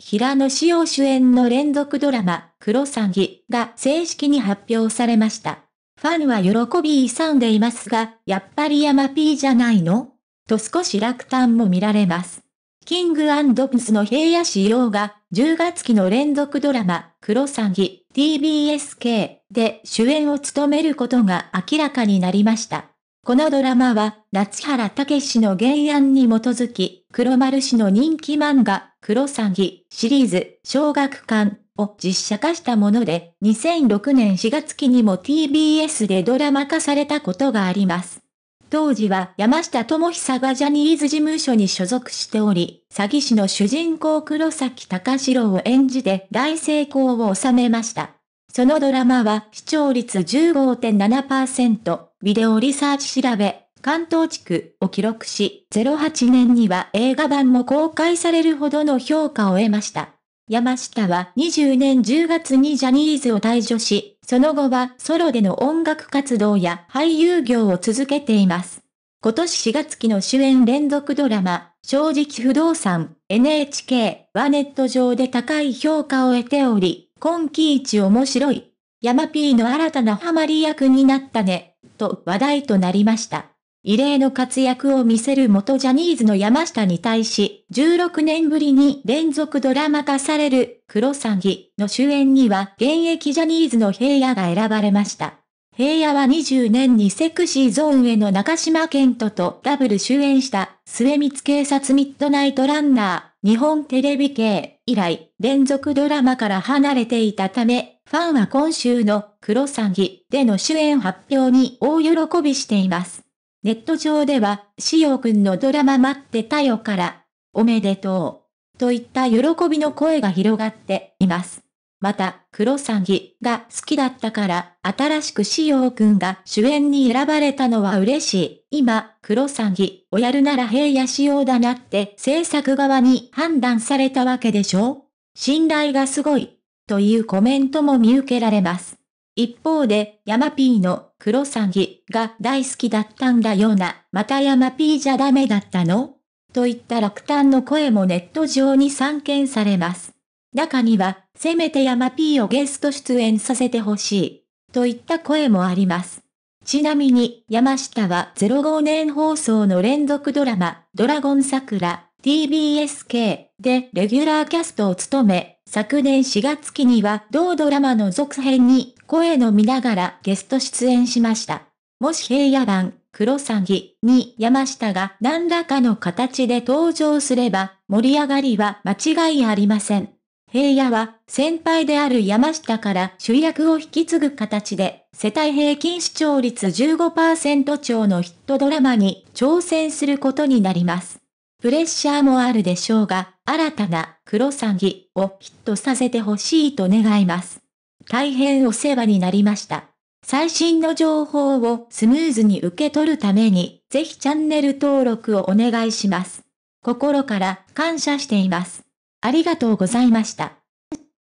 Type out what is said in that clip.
平野紫耀主演の連続ドラマ、クロサギが正式に発表されました。ファンは喜び勇んでいますが、やっぱり山 P じゃないのと少し落胆も見られます。キングアンド・プスの平野紫耀が、10月期の連続ドラマ、クロサギ TBSK で主演を務めることが明らかになりました。このドラマは、夏原武氏の原案に基づき、黒丸氏の人気漫画、クロサギシリーズ小学館を実写化したもので、2006年4月期にも TBS でドラマ化されたことがあります。当時は山下智久がジャニーズ事務所に所属しており、詐欺師の主人公黒崎隆史を演じて大成功を収めました。そのドラマは視聴率15.7%、ビデオリサーチ調べ、関東地区を記録し、08年には映画版も公開されるほどの評価を得ました。山下は20年10月にジャニーズを退場し、その後はソロでの音楽活動や俳優業を続けています。今年4月期の主演連続ドラマ、正直不動産、NHK はネット上で高い評価を得ており、今季一面白い。山 P の新たなハマり役になったね、と話題となりました。異例の活躍を見せる元ジャニーズの山下に対し、16年ぶりに連続ドラマ化される、黒詐欺の主演には現役ジャニーズの平野が選ばれました。平野は20年にセクシーゾーンへの中島健人とダブル主演した、末光警察ミッドナイトランナー、日本テレビ系以来、連続ドラマから離れていたため、ファンは今週の黒詐欺での主演発表に大喜びしています。ネット上では、しおくんのドラマ待ってたよから、おめでとう、といった喜びの声が広がっています。また、黒詐欺が好きだったから、新しくしおくんが主演に選ばれたのは嬉しい。今、黒詐欺をやるなら平野仕様だなって制作側に判断されたわけでしょ信頼がすごい。というコメントも見受けられます。一方で、山 P の黒詐欺が大好きだったんだよな、また山 P じゃダメだったのといった落胆の声もネット上に散見されます。中には、せめて山 P をゲスト出演させてほしい、といった声もあります。ちなみに、山下は05年放送の連続ドラマ、ドラゴン桜、TBSK でレギュラーキャストを務め、昨年4月期には同ドラマの続編に声の見ながらゲスト出演しました。もし平野版、黒詐欺に山下が何らかの形で登場すれば盛り上がりは間違いありません。平野は先輩である山下から主役を引き継ぐ形で世帯平均視聴率15%超のヒットドラマに挑戦することになります。プレッシャーもあるでしょうが、新たな黒詐欺をヒットさせてほしいと願います。大変お世話になりました。最新の情報をスムーズに受け取るために、ぜひチャンネル登録をお願いします。心から感謝しています。ありがとうございました。